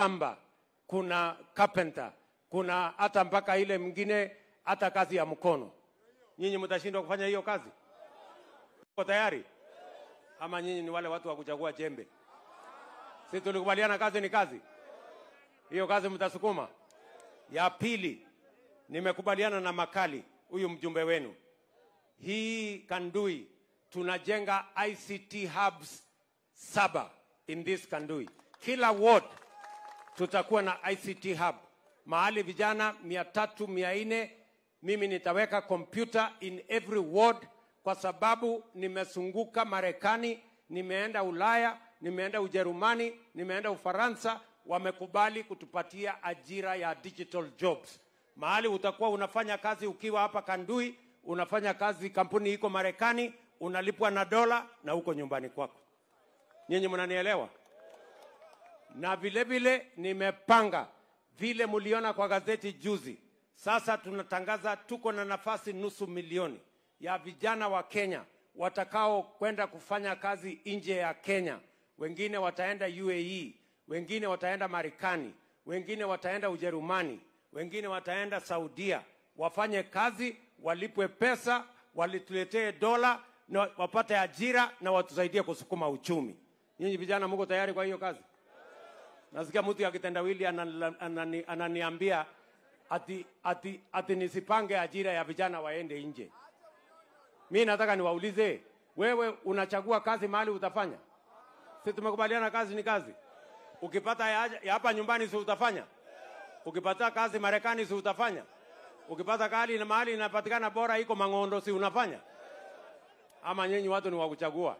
amba kuna carpenter, kuna hata mpaka ile mwingine hata kazi ya mkono. Nyinyi mtashindwa kufanya hiyo kazi? Uko tayari? Ama nyinyi ni wale watu wa kuchagua jembe? Si tulikubaliana kazi ni kazi, hiyo kazi mtasukuma. Ya pili, nimekubaliana na Makali, huyu mjumbe wenu, hii Kandui tunajenga ICT hubs saba in this Kandui, kila ward tutakuwa na ICT hub mahali vijana mia tatu mia nne mimi nitaweka kompyuta in every ward, kwa sababu nimesunguka Marekani, nimeenda Ulaya, nimeenda Ujerumani, nimeenda Ufaransa, wamekubali kutupatia ajira ya digital jobs. Mahali utakuwa unafanya kazi ukiwa hapa Kandui, unafanya kazi kampuni iko Marekani, unalipwa na dola na uko nyumbani kwako. Nyinyi mnanielewa? na vile vile nimepanga vile mliona kwa gazeti juzi. Sasa tunatangaza tuko na nafasi nusu milioni ya vijana wa Kenya watakao kwenda kufanya kazi nje ya Kenya. Wengine wataenda UAE, wengine wataenda Marekani, wengine wataenda Ujerumani, wengine wataenda Saudia, wafanye kazi, walipwe pesa, walituletee dola na wapate ajira na watusaidie kusukuma uchumi. Nyinyi vijana, mko tayari kwa hiyo kazi? nasikia mtu ya kitendawili anani, ananiambia ati, ati, ati nisipange ajira ya vijana waende nje. Mi nataka niwaulize, wewe unachagua kazi mahali utafanya? Si tumekubaliana kazi ni kazi. Ukipata ya hapa nyumbani, si utafanya? Ukipata kazi Marekani, si utafanya? Ukipata kali na mahali inapatikana bora iko Mang'ondo, si unafanya? Ama nyinyi watu ni wa kuchagua?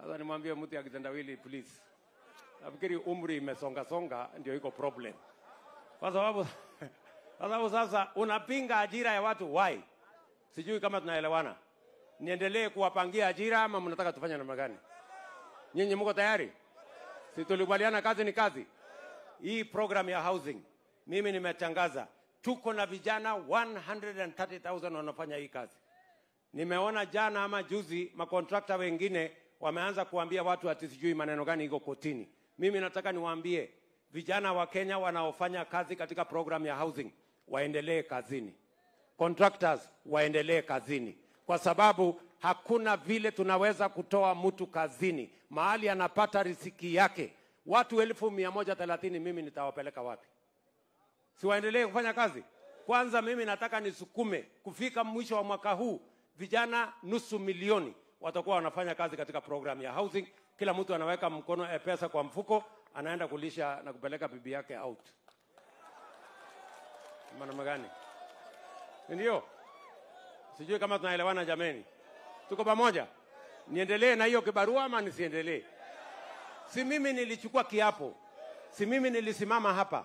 Sasa nimwambie mtu kitendawili please nafikiri umri imesonga songa ndio iko problem kwa sababu kwa sababu sasa unapinga ajira ya watu why sijui kama tunaelewana niendelee kuwapangia ajira ama mnataka tufanye namna gani nyinyi mko tayari si tulikubaliana kazi ni kazi hii program ya housing mimi nimetangaza tuko na vijana 130,000 wanafanya hii kazi nimeona jana ama juzi makontrakta wengine wameanza kuambia watu ati sijui maneno gani iko kotini mimi nataka niwaambie vijana wa Kenya wanaofanya kazi katika program ya housing waendelee kazini, contractors waendelee kazini, kwa sababu hakuna vile tunaweza kutoa mtu kazini mahali anapata riziki yake. Watu elfu mia moja thelathini mimi nitawapeleka wapi? Si waendelee kufanya kazi? Kwanza mimi nataka nisukume kufika mwisho wa mwaka huu vijana nusu milioni watakuwa wanafanya kazi katika program ya housing. Kila mtu anaweka mkono e pesa kwa mfuko, anaenda kulisha na kupeleka bibi yake out. Maana gani? Ndio, sijui kama tunaelewana jameni, tuko pamoja? Niendelee na hiyo kibarua ama nisiendelee? Si mimi nilichukua kiapo, si mimi nilisimama hapa,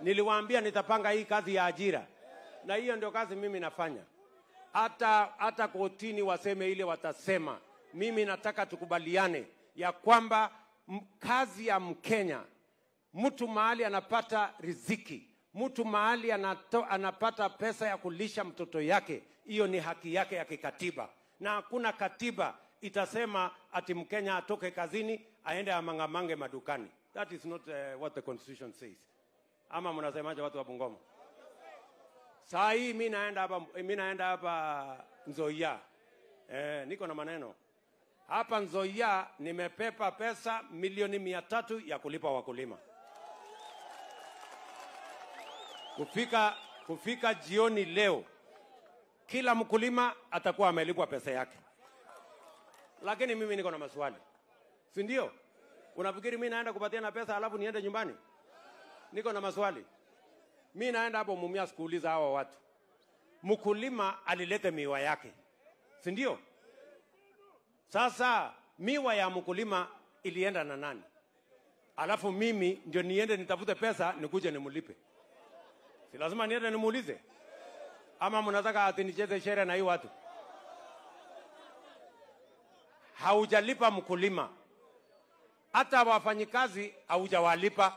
niliwaambia nitapanga hii kazi ya ajira, na hiyo ndio kazi mimi nafanya hata hata kotini waseme ile watasema. Mimi nataka tukubaliane ya kwamba kazi ya Mkenya, mtu mahali anapata riziki, mtu mahali anato, anapata pesa ya kulisha mtoto yake, hiyo ni haki yake ya kikatiba, na hakuna katiba itasema ati Mkenya atoke kazini aende amangamange madukani. That is not uh, what the constitution says. Ama mnasemaje watu wa Bungoma? saa mi naenda hapa mi naenda hapa Nzoia eh, niko na maneno hapa Nzoia nimepepa pesa milioni mia tatu ya kulipa wakulima kufika kufika jioni leo, kila mkulima atakuwa amelipwa pesa yake. Lakini mimi niko na maswali, si ndio? Unafikiri mimi naenda kupatiana pesa alafu niende nyumbani? Niko na maswali mi naenda hapo mumia sikuuliza hawa watu, mkulima alileta miwa yake, si ndio? Sasa miwa ya mkulima ilienda na nani? Alafu mimi ndio niende nitafute pesa nikuje nimulipe Si lazima niende nimuulize? Ama mnataka ati shere na hii watu? Haujalipa mkulima, hata wafanyikazi haujawalipa.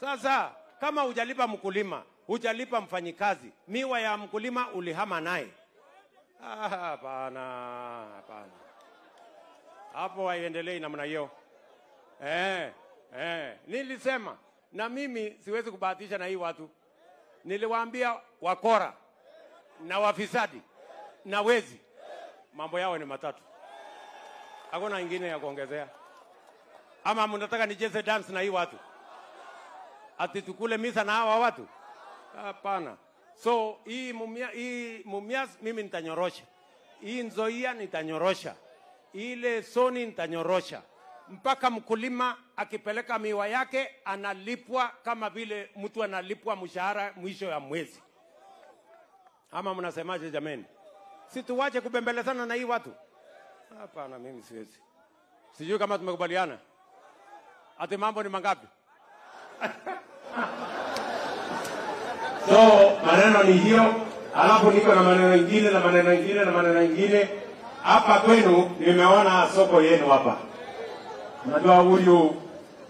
Sasa kama hujalipa mkulima, hujalipa mfanyikazi, miwa ya mkulima ulihama naye? Ah, hapana, ah, hapana, hapo haiendelei namna hiyo. Eh, eh, nilisema na mimi siwezi kubahatisha na hii watu. Niliwaambia wakora na wafisadi na wezi, mambo yao ni matatu, hakuna ingine ya kuongezea. Ama mnataka nicheze dance na hii watu? ati tukule misa na hawa watu? Hapana. So hii mumia, hii mumias mimi nitanyorosha, hii Nzoia nitanyorosha, ile Soni nitanyorosha, mpaka mkulima akipeleka miwa yake analipwa kama vile mtu analipwa mshahara mwisho ya mwezi. Ama mnasemaje jameni? Si tuwache kubembelezana na hii watu? Hapana, mimi siwezi. Sijui kama tumekubaliana. Ati mambo ni mangapi? so maneno ni hiyo, alafu niko na maneno ingine na maneno ingine na maneno ingine. Hapa kwenu nimeona soko yenu hapa, najua huyu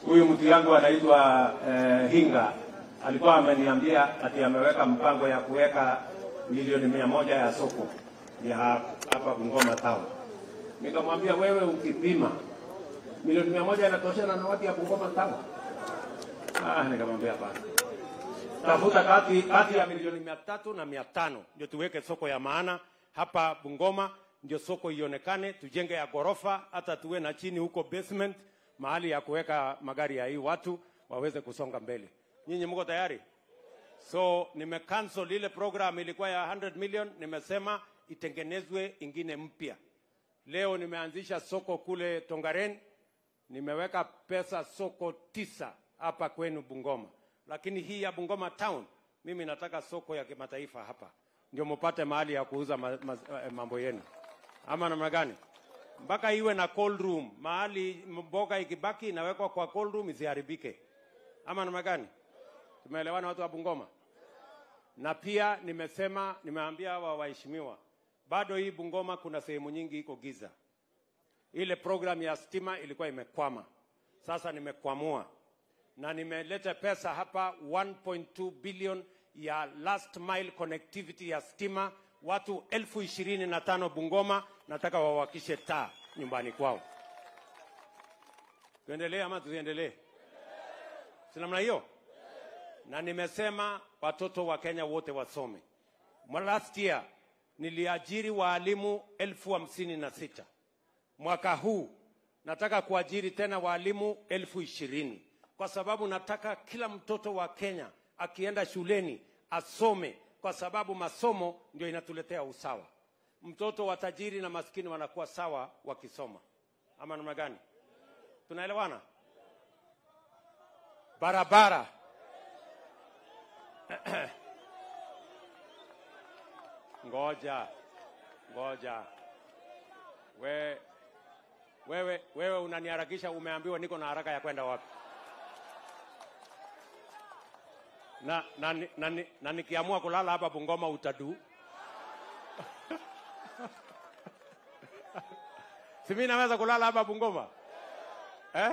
huyu mtu yangu anaitwa eh, Hinga alikuwa ameniambia ati ameweka mpango ya kuweka milioni mia moja ya soko ya hapa Bungoma town. Nikamwambia wewe, ukipima milioni mia moja inatoshana na watu ya Bungoma town? Ah, nikamwambia hapana. Tafuta kati, kati ya milioni mia tatu na mia tano ndio tuweke soko ya maana hapa Bungoma, ndio soko ionekane, tujenge ya gorofa, hata tuwe na chini huko basement, mahali ya kuweka magari ya hii watu waweze kusonga mbele. Nyinyi mko tayari? So cancel ile program ilikuwa ya 100 million, nimesema itengenezwe ingine mpya. Leo nimeanzisha soko kule Tongaren, nimeweka pesa soko tisa hapa kwenu Bungoma, lakini hii ya Bungoma town mimi nataka soko ya kimataifa hapa, ndio mupate mahali ya kuuza ma, ma, eh, mambo yenu, ama namna gani? Mpaka iwe na cold room, mahali mboga ikibaki inawekwa kwa cold room isiharibike, ama namna gani? Tumeelewana watu wa Bungoma? Na pia nimesema, nimeambia hawa waheshimiwa, bado hii Bungoma kuna sehemu nyingi iko giza. Ile program ya stima ilikuwa imekwama, sasa nimekwamua na nimeleta pesa hapa 1.2 billion ya last mile connectivity ya stima watu elfu ishirini na tano Bungoma, nataka wawakishe taa nyumbani kwao. Tuendelee ama tuendelee? Si namna hiyo? Na nimesema watoto wa Kenya wote wasome. Last year niliajiri waalimu elfu hamsini na sita. Mwaka huu nataka kuajiri tena waalimu elfu ishirini kwa sababu nataka kila mtoto wa Kenya akienda shuleni asome, kwa sababu masomo ndio inatuletea usawa. Mtoto wa tajiri na maskini wanakuwa sawa wakisoma, ama namna gani? Tunaelewana? Barabara ngoja ngoja, we, wewe, wewe unaniharakisha. Umeambiwa niko na haraka ya kwenda wapi? na, na, na, na, na, nikiamua kulala hapa Bungoma utadu simi naweza kulala hapa Bungoma eh?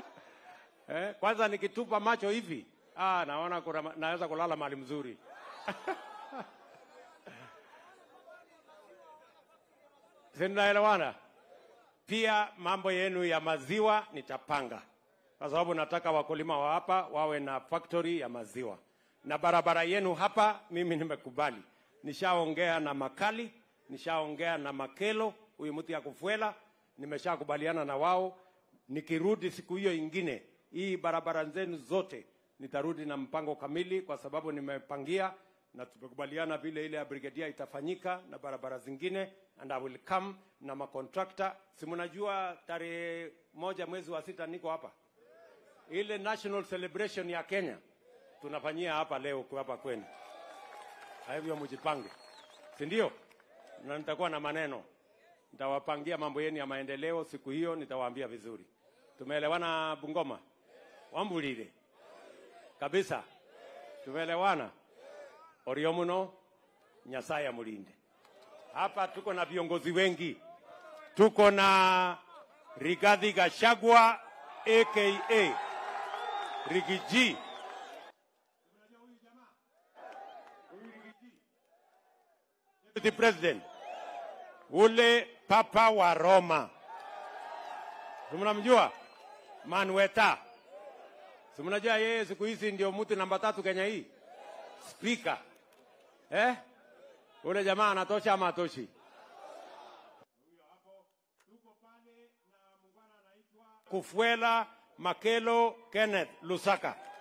eh? Kwanza nikitupa macho hivi ah, naona kura, naweza kulala mali mzuri si Pia mambo yenu ya maziwa nitapanga kwa sababu nataka wakulima wa hapa wawe na factory ya maziwa. Na barabara yenu hapa, mimi nimekubali, nishaongea na Makali, nishaongea na Makelo, huyu mtu ya kufuela, nimeshakubaliana na wao. Nikirudi siku hiyo ingine, hii barabara zenu zote nitarudi na mpango kamili, kwa sababu nimepangia na tumekubaliana vile ile ya brigadia itafanyika na barabara zingine, and I will come na makontrakta. Si mnajua tarehe moja mwezi wa sita niko hapa ile national celebration ya Kenya tunafanyia hapa leo hapa kwenu. Hivyo mjipange, si ndio? Na nitakuwa na maneno, nitawapangia mambo yenu ya maendeleo siku hiyo, nitawaambia vizuri. Tumeelewana Bungoma? Wambulile kabisa, tumeelewana. Oriomuno, Nyasaye mulinde Hapa tuko na viongozi wengi, tuko na Rigathi Gachagua aka Rigiji. The president ule papa wa Roma, mnamjua Manweta, simnajua yeye siku hizi ndio mtu namba tatu Kenya hii spika eh? Ule jamaa anatosha ama atoshi? Kufuela Makelo Kenneth Lusaka.